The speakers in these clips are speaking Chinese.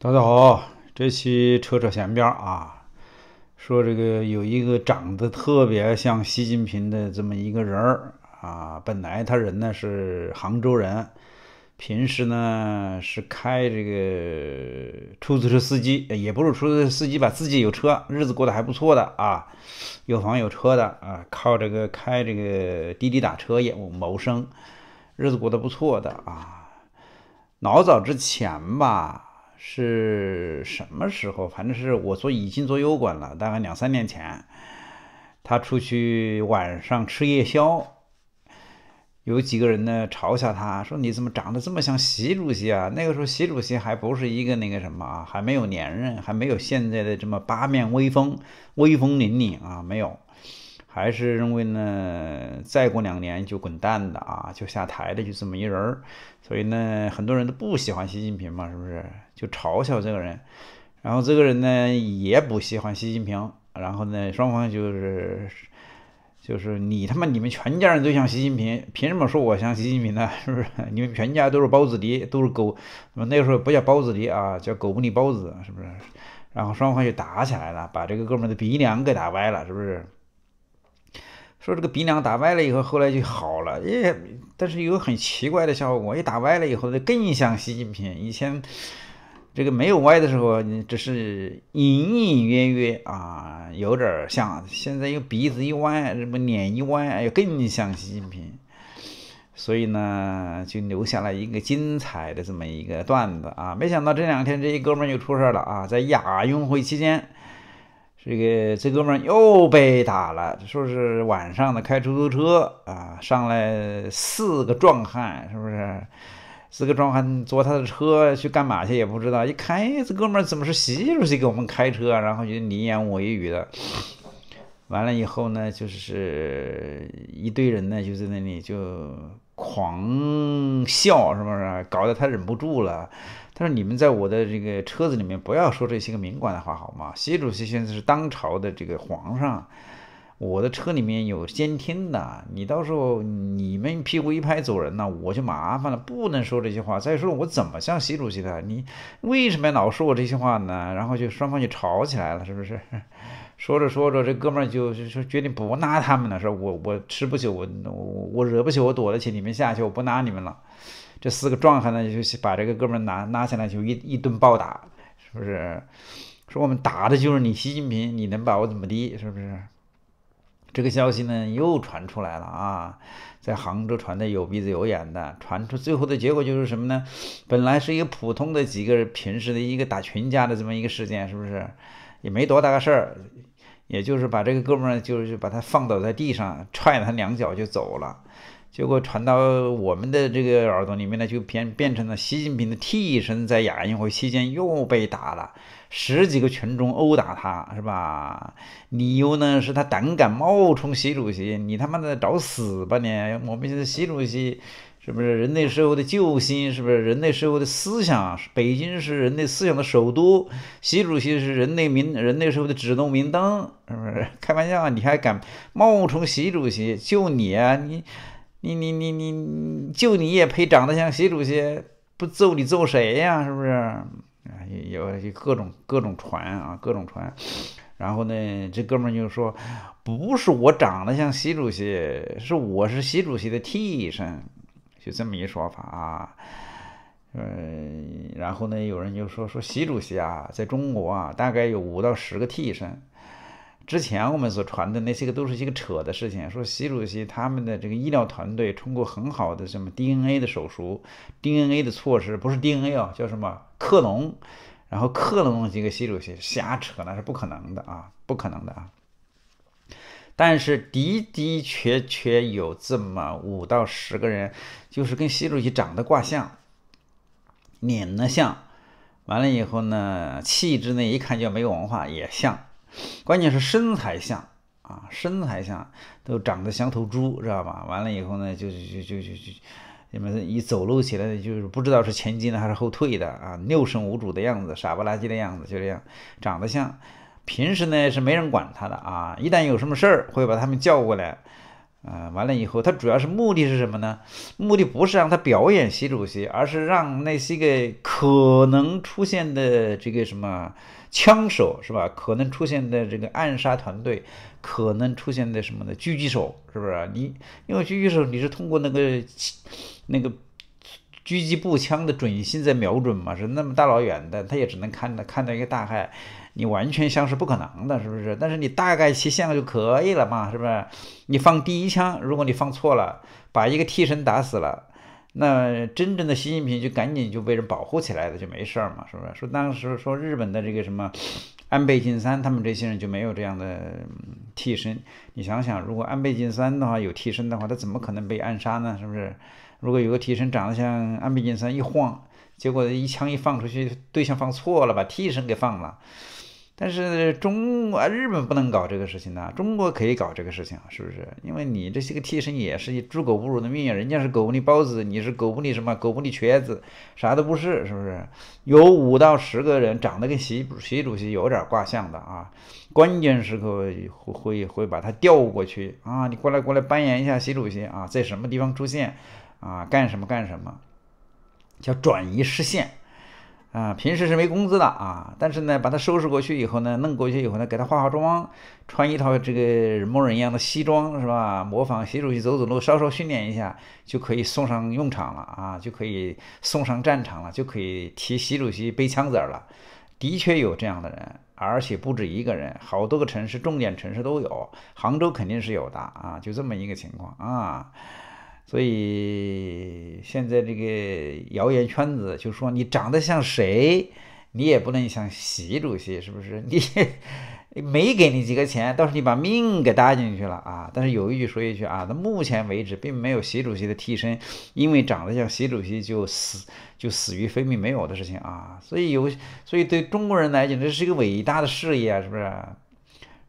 大家好，这期扯扯闲边啊，说这个有一个长得特别像习近平的这么一个人儿啊。本来他人呢是杭州人，平时呢是开这个出租车司机，也不是出租车司机吧，自己有车，日子过得还不错的啊，有房有车的啊，靠这个开这个滴滴打车也谋生，日子过得不错的啊。老早之前吧。是什么时候？反正是我做已经做优管了，大概两三年前，他出去晚上吃夜宵，有几个人呢嘲笑他，说你怎么长得这么像习主席啊？那个时候习主席还不是一个那个什么啊，还没有连任，还没有现在的这么八面威风、威风凛凛啊，没有，还是认为呢再过两年就滚蛋的啊，就下台的，就这么一人儿。所以呢，很多人都不喜欢习近平嘛，是不是？就嘲笑这个人，然后这个人呢也不喜欢习近平，然后呢双方就是就是你他妈你们全家人都像习近平，凭什么说我像习近平呢？是不是？你们全家都是包子敌，都是狗。那时候不叫包子敌啊，叫狗不理包子，是不是？然后双方就打起来了，把这个哥们的鼻梁给打歪了，是不是？说这个鼻梁打歪了以后，后来就好了。也但是有很奇怪的效果，一打歪了以后就更像习近平以前。这个没有歪的时候，你只是隐隐约约啊，有点像。现在又鼻子一弯，这么脸一弯，哎呦，更像习近平。所以呢，就留下了一个精彩的这么一个段子啊。没想到这两天这一哥们又出事儿了啊，在亚运会期间，这个这哥们又被打了，说是晚上的开出租车啊，上来四个壮汉，是不是？四个壮汉坐他的车去干嘛去也不知道，一看，哎，这哥们儿怎么是习主席给我们开车？然后就你言我一语的，完了以后呢，就是一堆人呢，就在那里就狂笑，是不是？搞得他忍不住了。他说：“你们在我的这个车子里面，不要说这些个敏感的话好吗？习主席现在是当朝的这个皇上。”我的车里面有监听的，你到时候你们屁股一拍走人呢，我就麻烦了，不能说这些话。再说我怎么像习主席的？你为什么老说我这些话呢？然后就双方就吵起来了，是不是？说着说着，这哥们就就说决定不拿他们了，说我我吃不起，我我我惹不起，我躲得起，你们下去，我不拿你们了。这四个壮汉呢，就把这个哥们拿拿下来就一一顿暴打，是不是？说我们打的就是你习近平，你能把我怎么的？是不是？这个消息呢又传出来了啊，在杭州传的有鼻子有眼的，传出最后的结果就是什么呢？本来是一个普通的几个平时的一个打群架的这么一个事件，是不是也没多大个事儿？也就是把这个哥们儿就是把他放倒在地上，踹他两脚就走了。结果传到我们的这个耳朵里面呢，就变变成了习近平的替身在亚运会期间又被打了十几个群众殴打他是吧？理由呢是他胆敢冒充习主席，你他妈的找死吧你！我们习主席是不是人类社会的救星？是不是人类社会的思想？北京是人类思想的首都，习主席是人类民人类社会的指路明灯，是不是？开玩笑，你还敢冒充习主席？就你啊，你！你你你你，就你也配长得像习主席？不揍你揍谁呀？是不是？有各种各种传啊，各种传。然后呢，这哥们就说：“不是我长得像习主席，是我是习主席的替身。”就这么一说法啊。嗯，然后呢，有人就说说习主席啊，在中国啊，大概有五到十个替身。之前我们所传的那些个都是些个扯的事情，说习主席他们的这个医疗团队通过很好的什么 DNA 的手术、DNA 的措施，不是 DNA 哦，叫什么克隆，然后克隆几个习主席，瞎扯那是不可能的啊，不可能的啊。但是的的确确有这么五到十个人，就是跟习主席长得卦像，脸呢像，完了以后呢，气质呢一看就没有文化也像。关键是身材像啊，身材像都长得像头猪，知道吧？完了以后呢，就就就就就你们一走路起来，就是不知道是前进的还是后退的啊，六神无主的样子，傻不拉几的样子，就这样，长得像。平时呢是没人管他的啊，一旦有什么事儿，会把他们叫过来。啊，完了以后，他主要是目的是什么呢？目的不是让他表演习主席，而是让那些个可能出现的这个什么枪手是吧？可能出现的这个暗杀团队，可能出现的什么的狙击手是不是？你因为狙击手你是通过那个那个狙击步枪的准心在瞄准嘛？是那么大老远的，他也只能看到看到一个大概。你完全像是不可能的，是不是？但是你大概齐线了就可以了嘛，是不是？你放第一枪，如果你放错了，把一个替身打死了，那真正的习近平就赶紧就被人保护起来了，就没事儿嘛，是不是？说当时说日本的这个什么安倍晋三，他们这些人就没有这样的替身。你想想，如果安倍晋三的话有替身的话，他怎么可能被暗杀呢？是不是？如果有个替身长得像安倍晋三，一晃。结果一枪一放出去，对象放错了，把替身给放了。但是中啊，日本不能搞这个事情呐，中国可以搞这个事情，是不是？因为你这些个替身也是猪狗不如的命人家是狗不理包子，你是狗不理什么？狗不理瘸子，啥都不是，是不是？有五到十个人长得跟习习主席有点卦像的啊，关键时刻会会会把他调过去啊，你过来过来扮演一下习主席啊，在什么地方出现啊，干什么干什么，叫转移视线。啊，平时是没工资的啊，但是呢，把他收拾过去以后呢，弄过去以后呢，给他化化妆，穿一套这个人模人样的西装，是吧？模仿习主席走走路，稍稍训练一下就可以送上用场了啊，就可以送上战场了，就可以替习主席背枪子儿了。的确有这样的人，而且不止一个人，好多个城市，重点城市都有，杭州肯定是有的啊，就这么一个情况啊。所以现在这个谣言圈子就说你长得像谁，你也不能像习主席，是不是？你没给你几个钱，倒是你把命给搭进去了啊！但是有一句说一句啊，那目前为止并没有习主席的替身，因为长得像习主席就死就死于非命没有的事情啊！所以有，所以对中国人来讲，这是一个伟大的事业，是不是？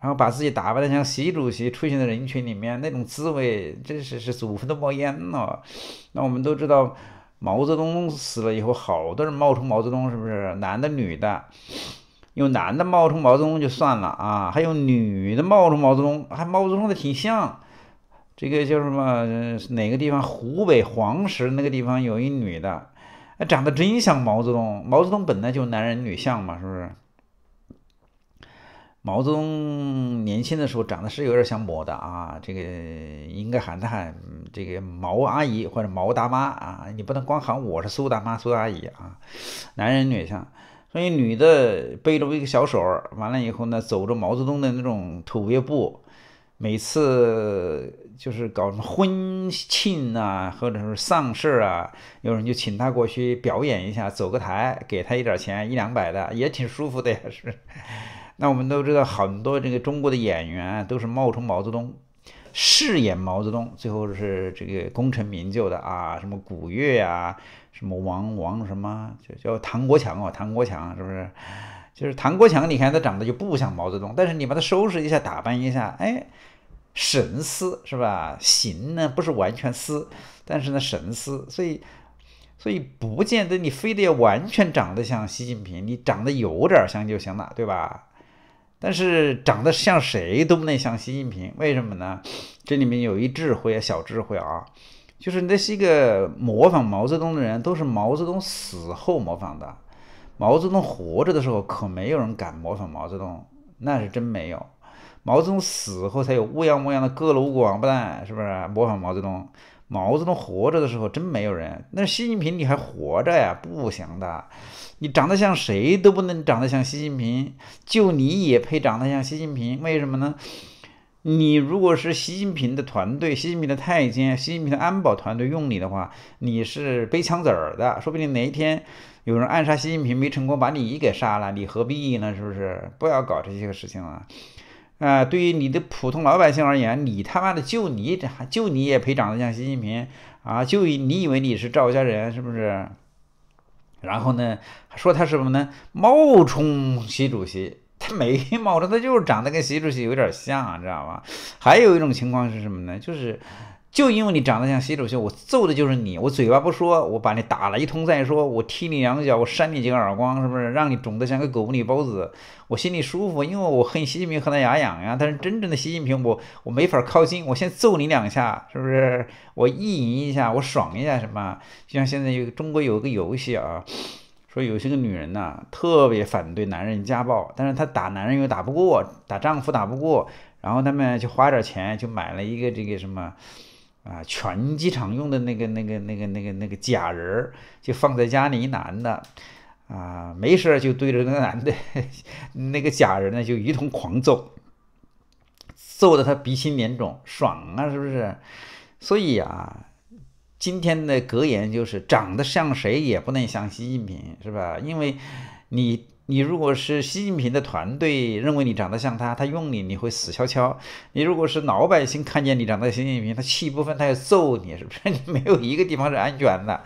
然后把自己打扮的像习主席出现在人群里面那种滋味，真是是祖坟都冒烟了。那我们都知道，毛泽东死了以后，好多人冒充毛泽东，是不是？男的、女的，有男的冒充毛泽东就算了啊，还有女的冒充毛泽东，还毛泽东的挺像。这个叫什么？哪个地方？湖北黄石那个地方有一女的，长得真像毛泽东。毛泽东本来就男人女相嘛，是不是？毛泽东年轻的时候长得是有点像我的啊，这个应该喊他喊这个毛阿姨或者毛大妈啊，你不能光喊我是苏大妈、苏阿姨啊。男人女相，所以女的背着一个小手，完了以后呢，走着毛泽东的那种土鳖步。每次就是搞什么婚庆啊，或者是丧事啊，有人就请她过去表演一下，走个台，给她一点钱，一两百的也挺舒服的呀，是。那我们都知道，很多这个中国的演员都是冒充毛泽东，饰演毛泽东，最后是这个功成名就的啊，什么古月啊，什么王王什么，就叫唐国强哦，唐国强是不是？就是唐国强，你看他长得就不像毛泽东，但是你把他收拾一下，打扮一下，哎，神似是吧？形呢不是完全似，但是呢神似，所以所以不见得你非得要完全长得像习近平，你长得有点像就行了，对吧？但是长得像谁都不能像习近平，为什么呢？这里面有一智慧啊，小智慧啊，就是那些个模仿毛泽东的人都是毛泽东死后模仿的。毛泽东活着的时候，可没有人敢模仿毛泽东，那是真没有。毛泽东死后，才有乌泱乌泱的各路王八蛋，是不是模仿毛泽东？毛泽东活着的时候真没有人，那习近平你还活着呀？不行的，你长得像谁都不能长得像习近平，就你也配长得像习近平？为什么呢？你如果是习近平的团队、习近平的太监、习近平的安保团队用你的话，你是背枪子儿的，说不定哪一天有人暗杀习近平没成功，把你给杀了，你何必呢？是不是？不要搞这些个事情了。啊，对于你的普通老百姓而言，你他妈的就你长，就你也配长得像习近平啊？就你以为你是赵家人是不是？然后呢，说他什么呢？冒充习主席，他没冒充，他就是长得跟习主席有点像，知道吧？还有一种情况是什么呢？就是。就因为你长得像习主席，我揍的就是你。我嘴巴不说，我把你打了一通再说。我踢你两脚，我扇你几个耳光，是不是？让你肿得像个狗不理包子，我心里舒服。因为我恨习近平，恨得牙痒呀。但是真正的习近平，我我没法靠近。我先揍你两下，是不是？我意淫一下，我爽一下，什么？就像现在有中国有个游戏啊，说有些个女人呐，特别反对男人家暴，但是她打男人又打不过，打丈夫打不过，然后她们就花点钱，就买了一个这个什么。啊，拳击场用的那个、那个、那个、那个、那个假人儿，就放在家里一男的，啊，没事就对着那个男的，那个假人呢就一通狂揍，揍得他鼻青脸肿，爽啊，是不是？所以啊，今天的格言就是：长得像谁也不能像习近平，是吧？因为。你你如果是习近平的团队，认为你长得像他，他用你你会死翘翘。你如果是老百姓看见你长得像习近平，他气一部分，他要揍你，是不是？你没有一个地方是安全的，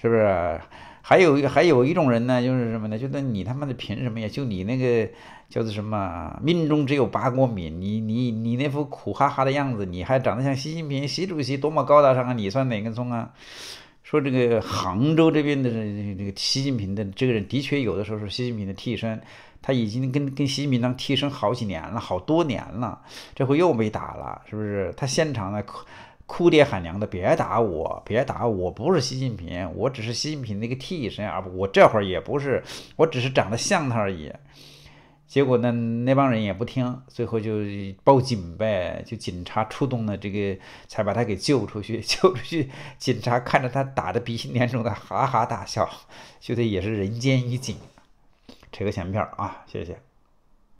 是不是？还有还有一种人呢，就是什么呢？就得你他妈的凭什么呀？就你那个叫做什么？命中只有八国敏，你你你那副苦哈哈的样子，你还长得像习近平、习主席多么高大上啊？你算哪根葱啊？说这个杭州这边的这个习近平的这个人，的确有的时候是习近平的替身，他已经跟跟习近平当替身好几年了，好多年了，这回又被打了，是不是？他现场呢哭哭爹喊娘的，别打我，别打我，我不是习近平，我只是习近平那个替身，而我这会儿也不是，我只是长得像他而已。结果呢，那帮人也不听，最后就报警呗，就警察出动了，这个才把他给救出去。救出去，警察看着他打的鼻青脸肿的，哈哈大笑，觉得也是人间一景。扯个闲片啊，谢谢。